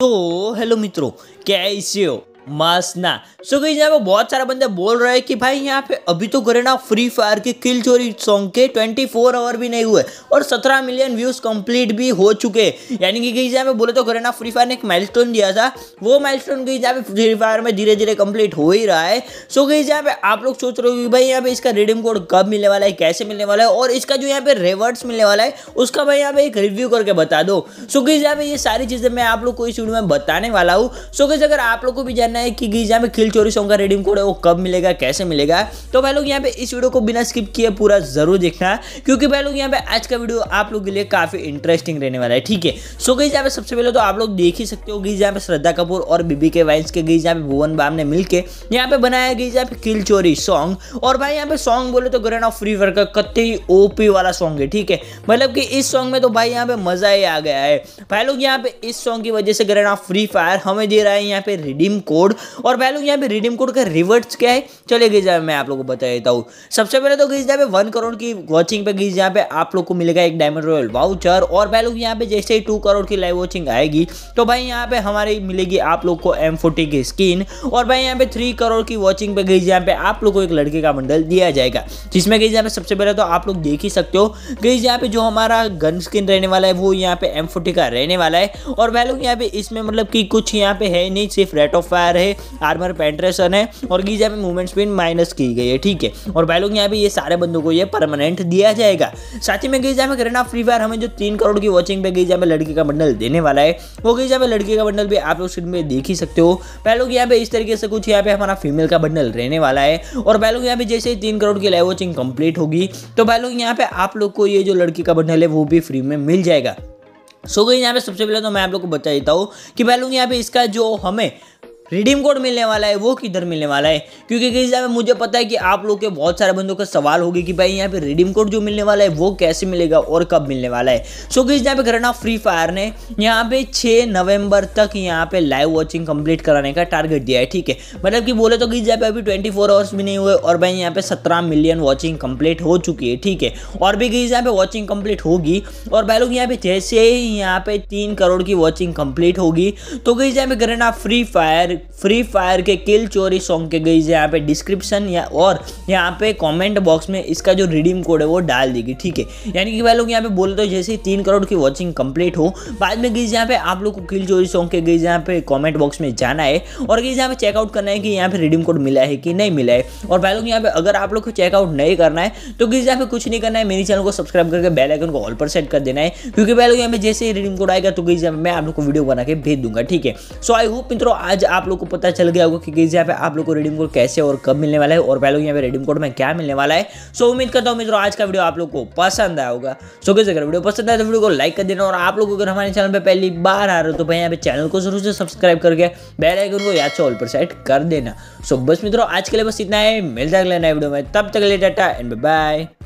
તો હેલો મિત્રો કે આઈસીઓ मासना सो गई यहाँ पे बहुत सारे बंदे बोल रहे हैं कि भाई यहाँ पे अभी तो ना फ्री फायर के किल चोरी सॉन्ग के 24 आवर भी नहीं हुए और 17 मिलियन व्यूज कंप्लीट भी हो चुके हैं यानी कि गई जहाँ पे बोले तो ना फ्री फायर ने एक माइलस्टोन दिया था वो माइलस्टोन गई जहाँ पे फ्री फायर में धीरे धीरे कंप्लीट हो ही रहा है सो गई यहाँ पे आप लोग सोच रहे हो कि भाई यहाँ पे इसका रिडीम कोड कब मिलने वाला है कैसे मिलने वाला है और इसका जो यहाँ पे रेवर्ड्स मिलने वाला है उसका भाई यहाँ पे एक रिव्यू करके बता दो सो गई जहाँ पे ये सारी चीजें मैं आप लोग को इस वीडियो में बताने वाला हूँ सो गई अगर आप लोग को भी जानना जानना है कि जहाँ पे खिल चोरी सॉन्ग का रिडीम कोड है वो कब मिलेगा कैसे मिलेगा तो भाई लोग यहाँ पे इस वीडियो को बिना स्किप किए पूरा जरूर देखना क्योंकि भाई लोग यहाँ पे आज का वीडियो आप लोग के लिए काफी इंटरेस्टिंग रहने वाला है ठीक है सो गई जहाँ पे सबसे पहले तो आप लोग देख ही सकते हो गई जहाँ पे श्रद्धा कपूर और बीबी के वाइंस के गई जहाँ पे भुवन बाम ने मिलकर यहाँ पे बनाया गई जहाँ पे खिल चोरी सॉन्ग और भाई यहाँ पे सॉन्ग बोले तो ग्रेन ऑफ फ्री वर्क का ही ओपी वाला सॉन्ग है ठीक है मतलब कि इस सॉन्ग में तो भाई यहाँ पे मजा ही आ गया है भाई लोग यहाँ पे इस सॉन्ग की वजह से ग्रेन ऑफ फ्री फायर हमें दे रहा है यहाँ पे रिडीम को कोड और पहले यहाँ पे रिडीम कोड का रिवर्ट्स क्या है चले गई जाए मैं आप लोगों को बता देता हूँ सबसे पहले तो गिर जाए वन करोड़ की वॉचिंग पे गई जहाँ पे आप लोग को मिलेगा एक डायमंड रॉयल वाउचर और पहले यहाँ पे जैसे ही टू करोड़ की लाइव वॉचिंग आएगी तो भाई यहाँ पे हमारी मिलेगी आप लोग को एम की स्किन और भाई यहाँ पे थ्री करोड़ की वॉचिंग पे गई जहाँ पे आप लोग को एक लड़के का मंडल दिया जाएगा जिसमें गई यहाँ पे सबसे पहले तो आप लोग देख ही सकते हो गई जहाँ पे जो हमारा गन स्किन रहने वाला है वो यहाँ पे एम का रहने वाला है और भाई लोग यहाँ पे इसमें मतलब कि कुछ यहाँ पे है नहीं सिर्फ रेट ऑफ फायर तैयार है आर्मर पेंट्रेशन है और गीजा में मूवमेंट स्पीड माइनस की गई है ठीक है और बैलोग यहाँ पे ये सारे बंदों को ये परमानेंट दिया जाएगा साथ ही में गीजा में करेना फ्री फायर हमें जो तीन करोड़ की वॉचिंग पे गीजा में लड़की का बंडल देने वाला है वो गीजा में लड़की का बंडल भी आप लोग स्क्रीन में देख ही सकते हो बैलोग यहाँ पे इस तरीके से कुछ यहाँ पे हमारा फीमेल का बंडल रहने वाला है और बैलोग यहाँ पे जैसे ही तीन करोड़ की लाइव वॉचिंग कंप्लीट होगी तो बैलोग यहाँ पे आप लोग को ये जो लड़की का बंडल है वो भी फ्री में मिल जाएगा सो गई यहाँ पे सबसे पहले तो मैं आप लोग को बता देता हूँ कि बैलोग यहाँ पे इसका जो हमें रिडीम कोड मिलने वाला है वो किधर मिलने वाला है क्योंकि किसी जगह मुझे पता है कि आप लोग के बहुत सारे बंदों का सवाल होगी कि भाई यहाँ पे रिडीम कोड जो मिलने वाला है वो कैसे मिलेगा और कब मिलने वाला है सो किस जहाँ पे करना फ्री फायर ने यहाँ पे छः नवंबर तक यहाँ पे लाइव वॉचिंग कंप्लीट कराने का टारगेट दिया है ठीक है मतलब कि बोले तो किस जगह पे अभी ट्वेंटी फोर आवर्स भी नहीं हुए और भाई यहाँ पे सत्रह मिलियन वॉचिंग कम्प्लीट हो चुकी है ठीक है और भी किस जहाँ पे वॉचिंग कम्प्लीट होगी और भाई लोग यहाँ पे जैसे ही यहाँ पे तीन करोड़ की वॉचिंग कंप्लीट होगी तो किस जहाँ पे करना फ्री फायर फ्री फायर के किल चोरी सॉन्ग के गई यहाँ पे डिस्क्रिप्शन या और यहाँ पे कमेंट बॉक्स में इसका जो रिडीम कोड है वो डाल देगी ठीक है यानी कि भाई लोग यहाँ पे बोल तो जैसे ही तीन करोड़ की वॉचिंग कंप्लीट हो बाद में गई यहाँ पे आप लोग को किल चोरी सॉन्ग के गई यहाँ पे कॉमेंट बॉक्स में जाना है और गई यहाँ पे चेकआउट करना है कि यहाँ पे रिडीम कोड मिला है कि नहीं मिला है और भाई लोग यहाँ पे अगर आप लोग को चेकआउट नहीं करना है तो गई यहाँ पे कुछ नहीं करना है मेरे चैनल को सब्सक्राइब करके बेलाइकन को ऑल पर सेट कर देना है क्योंकि भाई लोग यहाँ पे जैसे ही रिडीम कोड आएगा तो गई मैं आप लोग को वीडियो बना के भेज दूंगा ठीक है सो आई होप मित्रों आज आप लोग को पता चल गया होगा कि गई यहाँ पे आप लोग को रेडीम कोड कैसे और कब मिलने वाला है और पहले यहाँ पे रेडीम कोड में क्या मिलने वाला है सो उम्मीद करता हूँ मित्रों आज का वीडियो आप लोग को पसंद आया होगा सो कैसे अगर वीडियो पसंद आया तो वीडियो को लाइक कर देना और आप लोग अगर हमारे चैनल पर पहली बार आ रहे हो तो भाई यहाँ पे चैनल को जरूर से सब्सक्राइब करके बेल आइकन को याद से ऑल पर सेट कर देना सो बस मित्रों आज के लिए बस इतना है मिलता है अगले नए वीडियो में तब तक ले टाटा एंड बाय